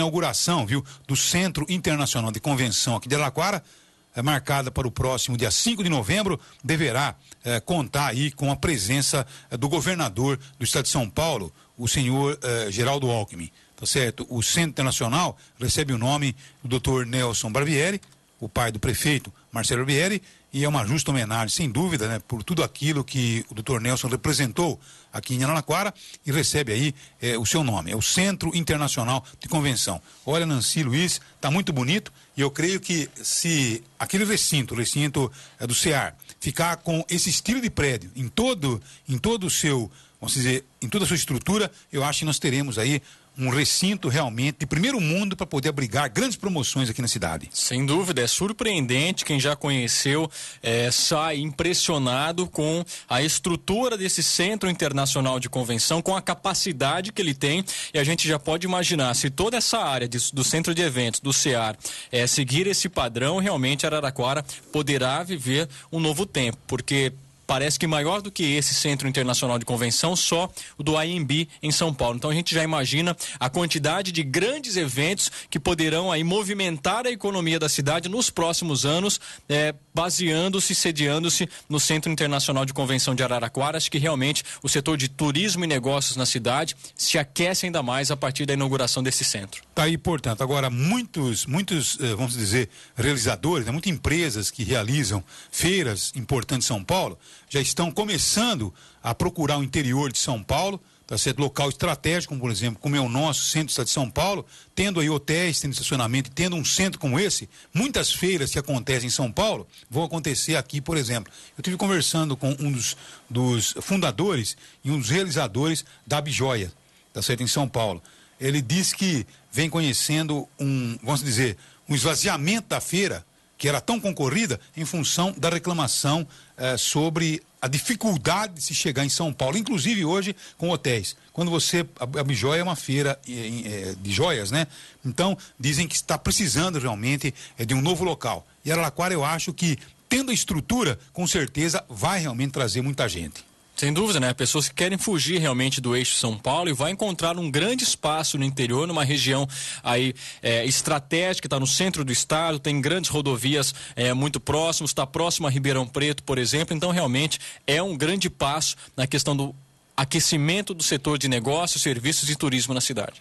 inauguração, viu, do Centro Internacional de Convenção aqui de Araraquara, é, marcada para o próximo dia 5 de novembro, deverá é, contar aí com a presença é, do governador do estado de São Paulo, o senhor eh, Geraldo Alckmin. Tá certo? O Centro Internacional recebe o nome do Dr. Nelson Barbieri, o pai do prefeito, Marcelo Bieri, e é uma justa homenagem, sem dúvida, né, por tudo aquilo que o doutor Nelson representou aqui em Araraquara e recebe aí é, o seu nome. É o Centro Internacional de Convenção. Olha, Nancy Luiz, está muito bonito e eu creio que se aquele recinto, o recinto é do CEAR, ficar com esse estilo de prédio em todo, em todo o seu, vamos dizer, em toda a sua estrutura, eu acho que nós teremos aí um recinto realmente de primeiro mundo para poder abrigar grandes promoções aqui na cidade. Sem dúvida, é surpreendente. Quem já conheceu é, sai impressionado com a estrutura desse Centro Internacional de Convenção, com a capacidade que ele tem. E a gente já pode imaginar, se toda essa área de, do Centro de Eventos, do CEAR, é, seguir esse padrão, realmente Araraquara poderá viver um novo tempo, porque Parece que maior do que esse Centro Internacional de Convenção, só o do IMB em São Paulo. Então a gente já imagina a quantidade de grandes eventos que poderão aí movimentar a economia da cidade nos próximos anos, é, baseando-se, sediando-se no Centro Internacional de Convenção de Araraquara. Acho que realmente o setor de turismo e negócios na cidade se aquece ainda mais a partir da inauguração desse centro. Tá aí, portanto, agora muitos, muitos, eh, vamos dizer, realizadores, né, muitas empresas que realizam feiras importantes em São Paulo já estão começando a procurar o interior de São Paulo, tá certo? local estratégico, como, por exemplo, como é o nosso centro de São Paulo, tendo aí hotéis, tendo estacionamento, tendo um centro como esse, muitas feiras que acontecem em São Paulo vão acontecer aqui, por exemplo. Eu tive conversando com um dos, dos fundadores e um dos realizadores da Bijoia, tá certo? Em São Paulo. Ele disse que vem conhecendo um, vamos dizer, um esvaziamento da feira que era tão concorrida em função da reclamação eh, sobre a dificuldade de se chegar em São Paulo, inclusive hoje com hotéis. Quando você. A, a Bijóia é uma feira eh, eh, de joias, né? Então, dizem que está precisando realmente de um novo local. E Araraquara, eu acho que, tendo a estrutura, com certeza vai realmente trazer muita gente. Sem dúvida, né? Pessoas que querem fugir realmente do eixo São Paulo e vai encontrar um grande espaço no interior, numa região aí é, estratégica, está no centro do estado, tem grandes rodovias é, muito próximos, está próximo a Ribeirão Preto, por exemplo. Então, realmente é um grande passo na questão do aquecimento do setor de negócios, serviços e turismo na cidade.